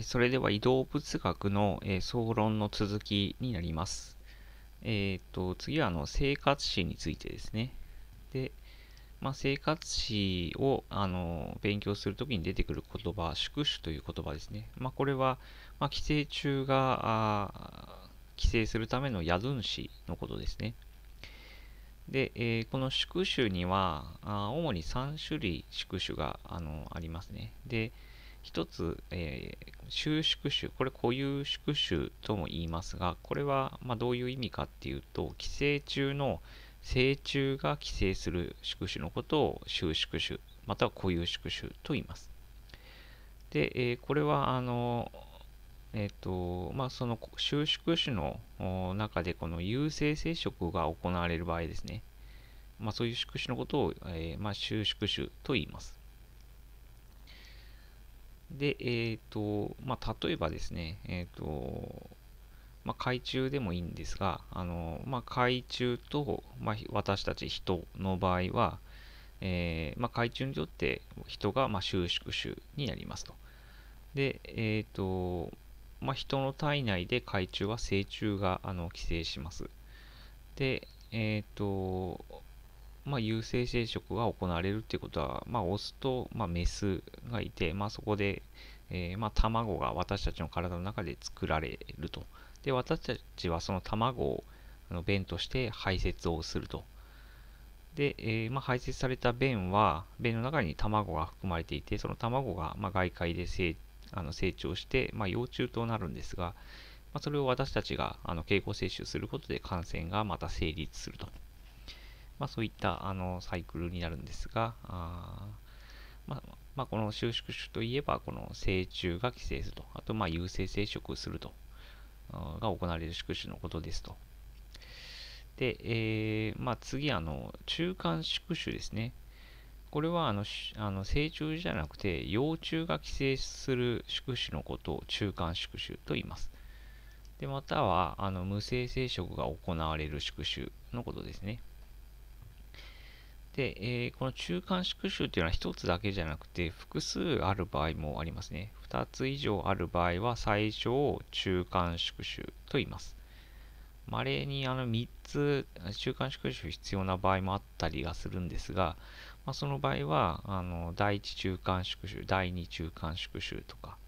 それでは移動物学の、え総論の続きになります。えっ、ー、と、次はあの生活史についてですね。で、まあ、生活史をあの勉強するときに出てくる言葉、宿主という言葉ですね。まあ、これは、まあ、寄生虫が寄生するための宿主のことですね。で、えー、この宿主にはあ主に3種類宿主があのありますね。で、一つ、えー、収縮種、これ固有宿種とも言いますが、これはまどういう意味かっていうと、寄生虫の成虫が寄生する宿主のことを収縮種、または固有宿主と言います。で、えー、これは、あの、えっ、ー、と、まあ、その収縮種の中で、この優性生殖が行われる場合ですね。まあ、そういう宿主のことを、えー、まあ、収縮種と言います。で、えっ、ー、と、まあ、例えばですね、えっ、ー、と、まあ、海中でもいいんですが、あの、まあ、海中と、まあ、私たち人の場合は、えー、まあ、海中にとって人が、まあ、収縮種になりますと。で、えっ、と、まあ、人の体内で海中は成虫があの寄生します。で、えっ、と、まあ、有性生殖が行われるっていうことは、まあ、オスと、まあ、メスがいて、まあ、そこで、えー、まあ、卵が私たちの体の中で作られると。で、私たちはその卵をあの便として排泄をすると。で、えー、まあ、排泄された便は、便の中に卵が含まれていて、その卵が、まあ、外界で成あの成長して、まあ、幼虫となるんですが、まあ、それを私たちがあの経口摂取することで感染がまた成立すると。まあ、そういったあのサイクルになるんですが、あまあ、まあ、この収縮種といえば、この成虫が寄生すると、あと、まあ、有性生殖すると、が行われる宿主のことですと。で、えー、まあ、次、あの、中間宿主ですね。これはあの、あの成虫じゃなくて、幼虫が寄生する宿主のことを中間宿主と言います。で、または、あの無性生殖が行われる宿主のことですね。で、えー、この中間縮集というのは1つだけじゃなくて複数ある場合もありますね。2つ以上ある場合は最小中間縮集と言います。まれにあの3つ中間縮集必要な場合もあったりがするんですが、まあ、その場合はあの第1中間縮集、第2中間縮集とか、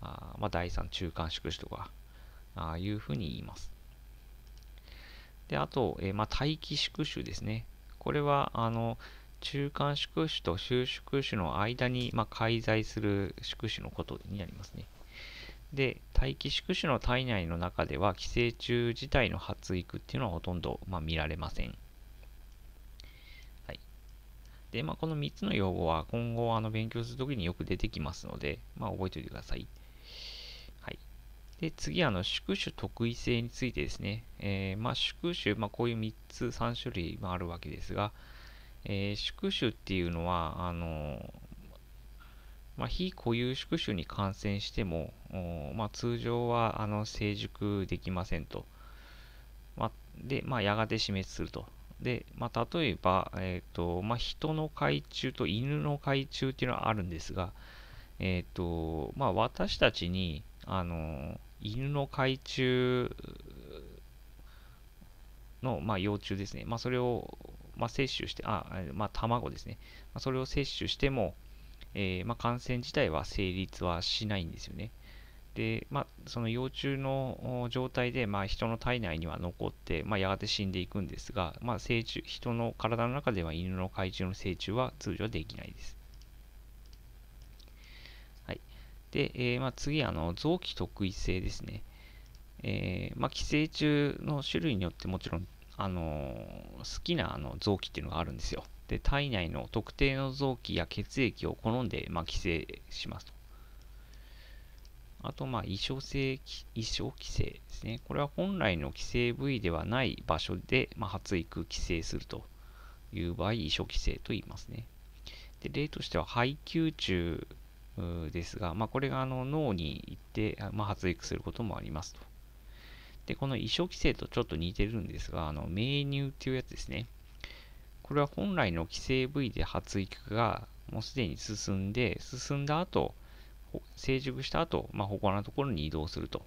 あまあ、第3中間縮集とかあいうふうに言います。であと、えー、まあ、待機縮集ですね。これはあの中間宿主と収縮主の間に、まあ、介在する宿主のことになりますね。で、待機宿主の体内の中では寄生虫自体の発育っていうのはほとんど、まあ、見られません。はい、で、まあ、この3つの用語は今後あの勉強するときによく出てきますので、まあ、覚えておいてください。で、次、あの、宿主特異性についてですね、えー、まあ、宿主、まあ、こういう3つ、3種類あるわけですが、えー、宿主っていうのは、あのまあ、非固有宿主に感染しても、まあ、通常はあの成熟できませんと。まあ、で、まあ、やがて死滅すると。で、まあ、例えば、えーとまあ、人の海中と犬の海中っていうのはあるんですが、えーとまあ、私たちに、あの犬の海中の、まあ、幼虫ですね。まあ、それを、まあ、摂取して、あ、まあ、卵ですね。まあ、それを摂取しても、えー、まあ、感染自体は成立はしないんですよね。で、まあ、その幼虫の状態で、まあ、人の体内には残って、まあ、やがて死んでいくんですが、まあ、成虫人の体の中では犬の海中の成虫は通常できないです。で、えー、まあ、次、あの、臓器特異性ですね。えー、まあ、寄生虫の種類によってもちろん、あのー、好きなあの臓器っていうのがあるんですよ。で、体内の特定の臓器や血液を好んで、まあ、寄生しますと。あと、まあ、異常性、異常寄生ですね。これは本来の寄生部位ではない場所で、まあ、発育、寄生するという場合、異常寄生と言いますね。で例としては、配給虫ですが、まあ、これがあの脳に行って、まあ、発育することもありますと。で、この異常規制とちょっと似てるんですが、あの命乳っていうやつですね。これは本来の規制部位で発育がもうすでに進んで、進んだ後、成熟した後、まあ、他のところに移動すると。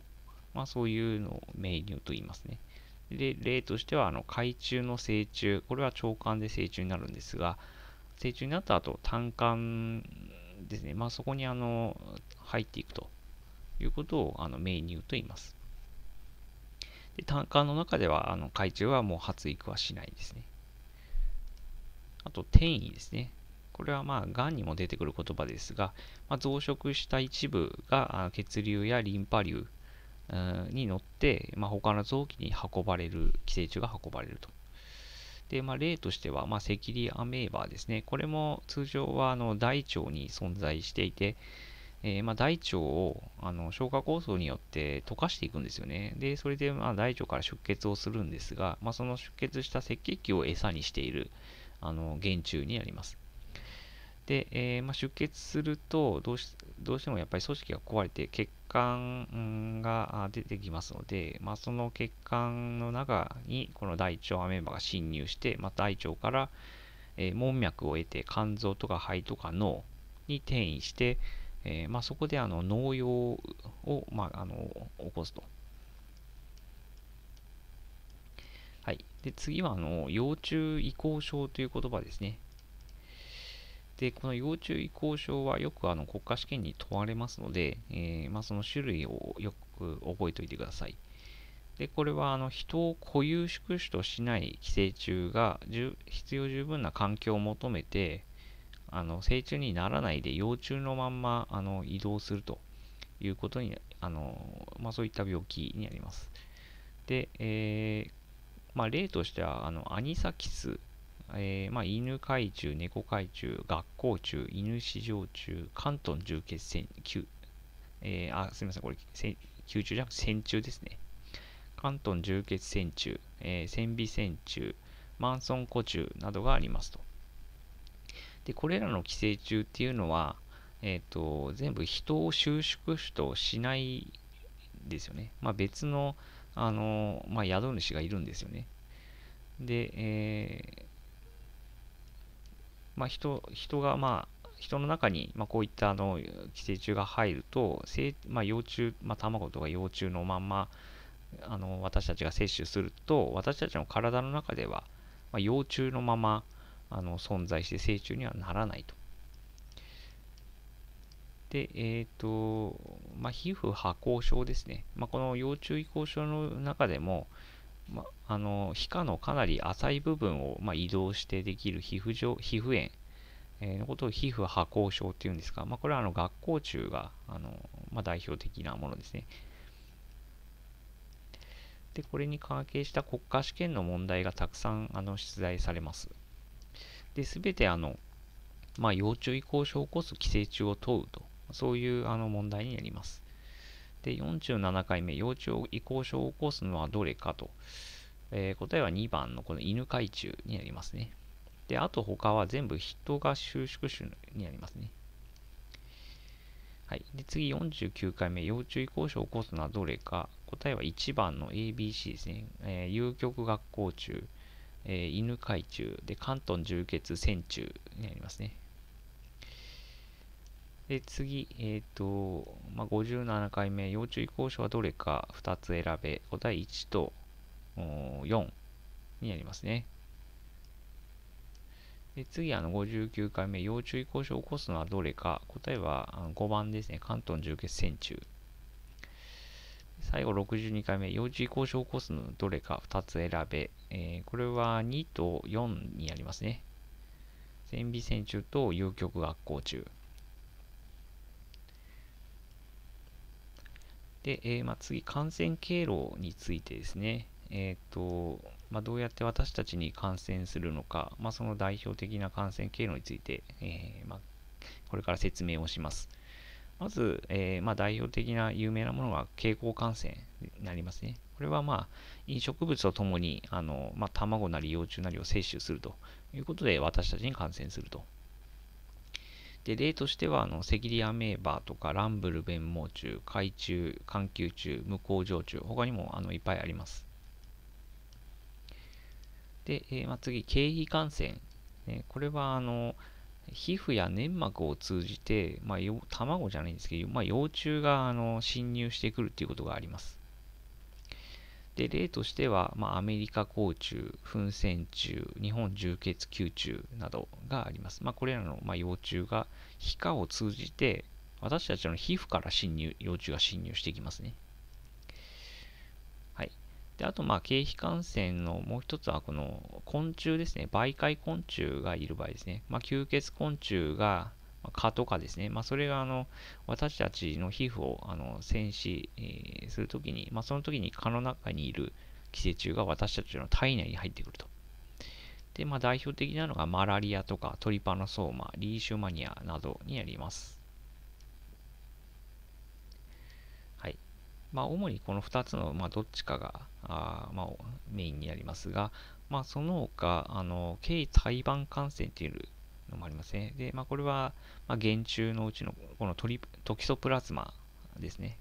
まあ、そういうのを命乳と言いますね。で、例としては、あの、海中の成虫、これは腸管で成虫になるんですが、成虫になった後、単管ですね、まあ、そこにあの入っていくということをあのメニューと言います。で単価の中ではあの海中はもう発育はしないですね。あと転移ですね。これはまあ、がんにも出てくる言葉ですが、まあ、増殖した一部が血流やリンパ流に乗って、まあ、他の臓器に運ばれる、寄生虫が運ばれると。で、まあ、例としては、まあ、セキリアメーバーですね。これも通常はあの大腸に存在していて、えー、まあ、大腸をあの消化酵素によって溶かしていくんですよね。で、それでまあ大腸から出血をするんですが、まあ、その出血した赤血球を餌にしているあの原虫になります。で、えー、まあ、出血するとどうし、どうしてもやっぱり組織が壊れて血管が出てきますので、まあ、その血管の中にこの大腸アメーバが侵入して、まあ、大腸から、え門脈を得て肝臓とか肺とか脳に転移して、えー、まあ、そこであの農用を、まあ、あの起こすと。はい、で次はあの幼虫移行症という言葉ですね。で、この要注意交渉はよくあの国家試験に問われますので、えー、まあ、その種類をよく覚えておいてください。で、これはあの人を固有宿主としない寄生虫が必要十分な環境を求めて、あの成虫にならないで幼虫のまんまあの移動するということに、あのまあ、そういった病気になります。で、えー、まあ、例としてはあのアニサキスえー、まあ、犬海中、猫海中、学校中、犬市場中、関東重血線、急、えー、あ、すみません、これ、急中じゃなくて戦中ですね。関東重血戦中、えー、戦尾戦中、マンソン湖中などがありますと。で、これらの寄生虫っていうのは、えっ、ー、と、全部人を収縮としないですよね。まあ、別の、あの、まあ、宿主がいるんですよね。で、えー、まあ、人人が、まあ、人の中に、まあ、こういったあの寄生虫が入ると、まあ、幼虫、まあ、卵とか幼虫のまんまあの私たちが摂取すると私たちの体の中では、まあ、幼虫のままあの存在して成虫にはならないと。で、えっ、ー、と、まあ、皮膚破口症ですね。まあ、この幼虫移行症の中でも、ま、あの皮下のかなり浅い部分を、ま移動してできる皮膚上皮膚炎のことを皮膚破口症っていうんですが、まあ、これはあの学校中があの、まあ、代表的なものですね。で、これに関係した国家試験の問題がたくさんあの出題されます。で、すべてあの、まあ、要注意行症を起こす寄生虫を問うと、そういうあの問題になります。で、47回目、幼虫移行症を起こすのはどれかと。えー、答えは2番のこの犬海中になりますね。で、あと他は全部人が収縮種になりますね。はい。で、次49回目、幼虫移行症を起こすのはどれか。答えは1番の ABC ですね。えー、有極学校中、えー、犬海中、で、関東重血線中になりますね。で、次、えっ、ー、と、まあ、57回目、要注意交渉はどれか2つ選べ、答え1と4になりますね。で次、あの59回目、要注意交渉を起こすのはどれか、答えは5番ですね、関東の血戦中。最後、62回目、要注意交渉を起こすのどれか2つ選べ、えー、これは2と4になりますね。線備戦中と有極学校中。で、えー、まあ、次、感染経路についてですね、えーとまあ、どうやって私たちに感染するのか、まあ、その代表的な感染経路について、えー、まこれから説明をします。まず、えー、ま代表的な有名なものが経口感染になりますね。これは、まあ、飲食物とともにあの、ま卵なり幼虫なりを摂取するということで私たちに感染するとで、例としては、あの、セギリアメーバーとか、ランブル弁網虫、海中、環球中、無甲状中、他にもあのいっぱいあります。で、えー、まあ、次、経皮感染。ね、これは、あの、皮膚や粘膜を通じて、まあ、卵じゃないんですけど、まあ、幼虫があの侵入してくるということがあります。で、例としては、まあ、アメリカ甲虫、噴泉虫、日本重血球虫などがあります。まあ、これらの、まあ、幼虫が皮下を通じて、私たちの皮膚から侵入、幼虫が侵入してきますね。はい。で、あと、まあ、経皮感染のもう一つは、この昆虫ですね。媒介昆虫がいる場合ですね。まあ、吸血昆虫が蚊とかですね、まあ、それがあの私たちの皮膚をあの戦死、えするときに、まあ、そのときに蚊の中にいる寄生虫が私たちの体内に入ってくると。で、まあ、代表的なのがマラリアとかトリパノソーマ、リーシュマニアなどになります。はい。まあ、主にこの2つの、まあ、どっちかがあ、まあ、メインになりますが、まあ、その他、あの、軽胎盤感染というのもありますね。で、まあ、これは、まあ、原虫のうちのこのトリトキソプラズマですね。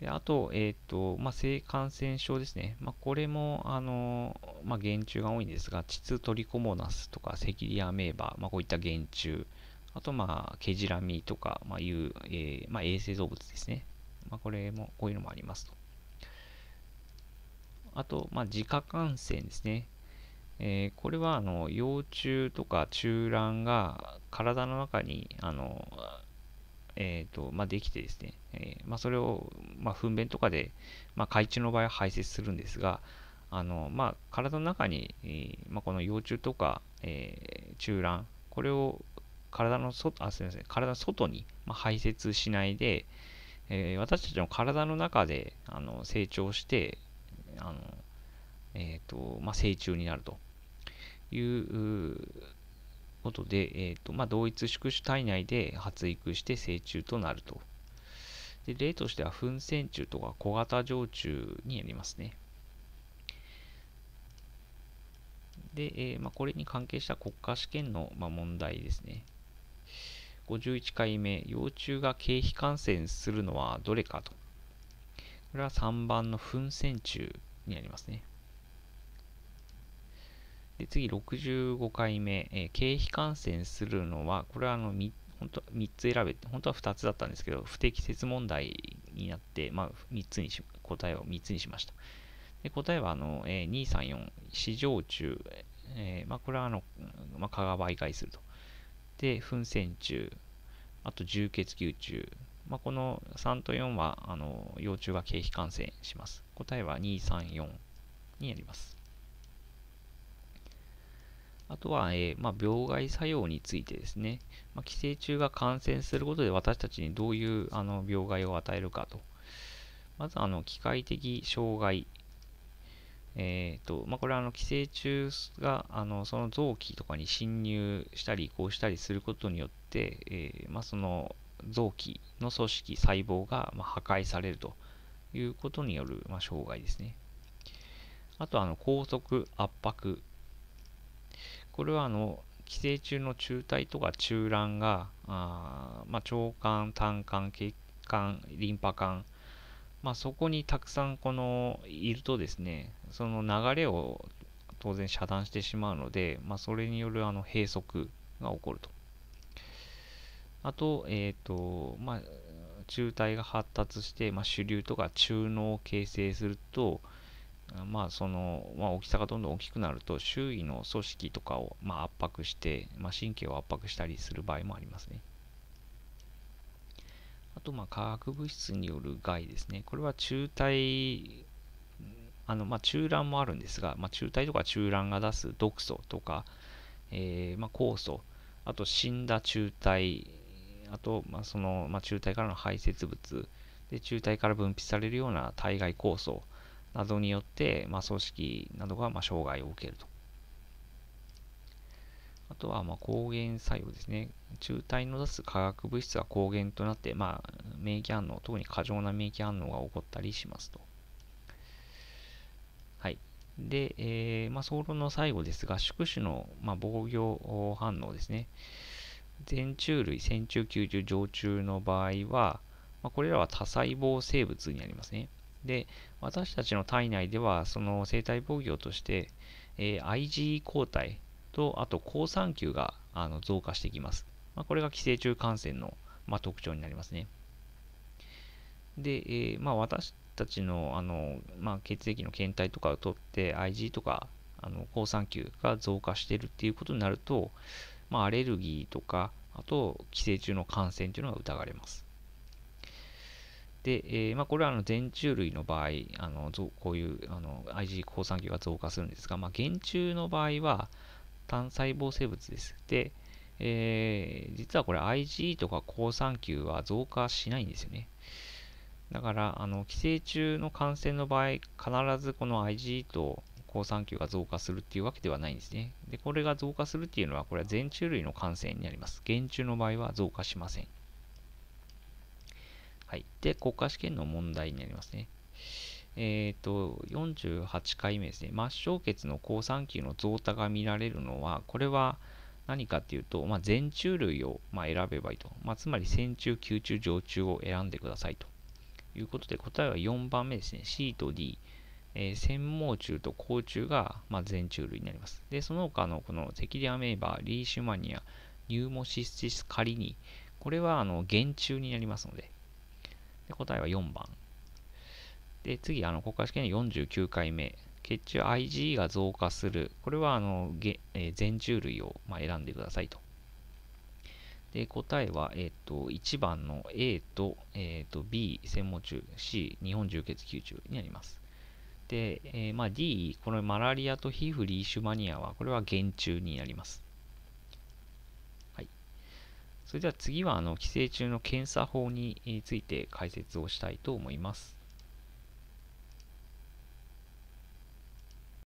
であと、えっ、ー、と、まあ、性感染症ですね。まあ、これも、あの、まあ、原虫が多いんですが、チツトリコモナスとか、セキリアメーバー、まあ、こういった原虫、あと、まあ、ケジラミとか、まあ、いう、えー、まあ、衛生動物ですね。まあ、これも、こういうのもありますと。あと、まあ、自家感染ですね。えー、これはあの幼虫とか中卵が体の中にあの、えーとまあ、できてですね、えー、まあ、それを、まあ、糞便とかで、まあ、海中の場合は排泄するんですがあの、まあ、体の中に、えー、まこの幼虫とか、え中卵これを体の外あすみません体の外に、まあ、排泄しないで、え私たちの体の中であの成長してあの、えーとまあ、成虫になると。いうことで、えーとまあ、同一宿主体内で発育して成虫となると。で例としては、粉泉虫とか小型常虫にやりますね。で、えーまあ、これに関係した国家試験の、まあ、問題ですね。51回目、幼虫が経皮感染するのはどれかと。これは3番の粉泉虫になりますね。で次、65回目、えー、経費感染するのは、これはあの3本当3つ選べて、本当は2つだったんですけど、不適切問題になって、まあ、3つにし答えを3つにしました。で答えはあの、えー、234、市場中、えーまあ、これはあの、まあ、蚊が媒介すると。で、噴泉中、あと重血球中、まあ、この3と4はあの幼虫が経費感染します。答えは234になります。あとは、えー、まあ、病害作用についてですね、まあ、寄生虫が感染することで私たちにどういうあの病害を与えるかと。まず、あの機械的障害。えーとまあ、これはあの寄生虫があのその臓器とかに侵入したり移行したりすることによって、えー、まあ、その臓器の組織細胞が、ま破壊されるということによる、ま障害ですね。あとあの拘束圧迫これはあの寄生虫の中体とか中卵があ、まあ、腸管胆管血管リンパ管、まあ、そこにたくさんこのいるとですねその流れを当然遮断してしまうので、まあ、それによるあの閉塞が起こるとあと,、えーとまあ、中体が発達して、まあ、主流とか中脳を形成すると、まあそのまあ、大きさがどんどん大きくなると周囲の組織とかをまあ圧迫して、まあ、神経を圧迫したりする場合もありますね。あとまあ化学物質による害ですね。これは中体あのまあ中卵もあるんですが、まあ、中体とか中卵が出す毒素とか、えー、まあ酵素あと死んだ中体あとまあその、まあ、中体からの排泄物で中体から分泌されるような体外酵素などによって、まあ、組織などがまあ障害を受けると。あとはまあ抗原作用ですね。中体の出す化学物質は抗原となって、まあ、免疫反応、特に過剰な免疫反応が起こったりしますと。はい。で、えーまあ、総論の最後ですが、宿主の、まあ、防御反応ですね。全虫類、線虫、球虫、常虫の場合は、まあ、これらは多細胞生物になりますね。で、私たちの体内では、その生体防御として、えー、IgE 抗体と、あと好酸球があの増加してきます。まあ、これが寄生虫感染の、まあ、特徴になりますね。で、えー、まあ、私たちのあの、まあ、血液の検体とかを取って IgE とかあの好酸球が増加してるっていうことになると、まあ、アレルギーとかあと寄生虫の感染というのが疑われます。で、えー、まあ、これはあの全虫類の場合、あのこういうあの IgE 抗酸球が増加するんですが、まあ、原虫の場合は単細胞生物です。で、えー、実はこれ IgE とか抗酸球は増加しないんですよね。だから、あの寄生虫の感染の場合、必ずこの IgE と抗酸球が増加するっていうわけではないんですね。で、これが増加するっていうのは、これは全虫類の感染になります。原虫の場合は増加しません。はい。で、国家試験の問題になりますね。えっ、ー、と、48回目ですね。末梢血の好酸球の増多が見られるのは、これは何かっていうと、まあ、全中類をまあ選べばいいと。まあ、つまり、線中、球中、上中を選んでくださいということで、答えは4番目ですね。C と D。えー、繊毛虫と甲虫が、まあ、全虫類になります。で、その他のこのセキリアメーバー、リーシュマニア、ニューモシスティスカリニ、これはあの原虫になりますので、で答えは4番。で、次、あの国家試験の49回目。血中 IgE が増加する。これは、あの、げえー、全中類を、まあ、選んでくださいと。で、答えは、えっ、ー、と、1番の A と、えっ、ー、と、B、専門中、C、日本充血球中になります。で、えー、まあ、D、このマラリアと皮膚リーシュマニアは、これは減虫になります。それでは次はあの寄生虫の検査法について解説をしたいと思います。